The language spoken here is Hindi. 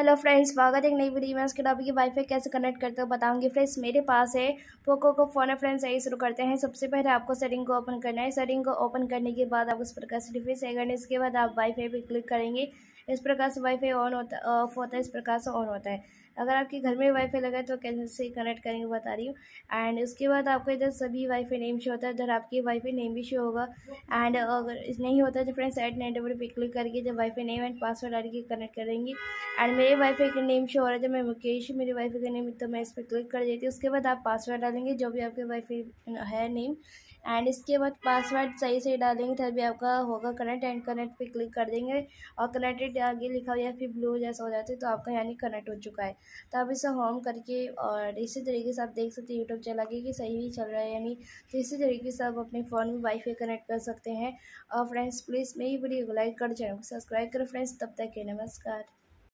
हेलो फ्रेंड्स स्वागत है एक नई वीडियो में उसके टॉपिक की वाईफाई कैसे कनेक्ट करते हो बताऊंगी फ्रेंड्स मेरे पास है पोको को फ़ोन है फ्रेंड्स यही शुरू करते हैं सबसे पहले आपको सेटिंग को ओपन करना है सेटिंग को ओपन करने के बाद आप उस प्रकार से डिफिस करने इसके बाद आप वाईफाई पे क्लिक करेंगे इस प्रकार से वाईफाई ऑन होता ऑफ होता है इस प्रकार से ऑन होता है अगर आपके घर में वाईफाई लगा है तो कैसे कनेक्ट करेंगे बता रही हूँ एंड उसके बाद आपको इधर सभी वाईफाई नेम शो होता है इधर आपकी वाईफाई नेम भी शो होगा एंड अगर नहीं होता तो फ्रेंड्स एट नाइन डबल पे क्लिक करके जब वाईफाई नेम एंड पासवर्ड डाल के कनेक्ट करेंगे एंड मेरे वाईफाई का नेम शो हो रहा है जब मैं मुकेश मेरे वाईफाई का नेम तो मैं इस पर क्लिक कर देती हूँ उसके बाद आप पासवर्ड डालेंगे जो भी आपके वाईफाई है नेम एंड इसके बाद पासवर्ड सही से डालेंगे तभी आपका होगा कनेक्ट एंड कनेक्ट पर क्लिक कर देंगे और कनेक्टेड रेड आगे लिखा हुआ या फिर ब्लू जैसा हो जाता है तो आपका यानी कनेक्ट हो चुका है तो आप इसे होम करके और इसी तरीके से आप देख सकते हैं यूट्यूब चला के कि सही ही चल रहा है यानी तो इसी तरीके से आप अपने फ़ोन में वाईफाई कनेक्ट कर सकते हैं और फ्रेंड्स प्लीज़ मेरी वीडियो को लाइक कर चैनल को सब्सक्राइब करो फ्रेंड्स तब तक के नमस्कार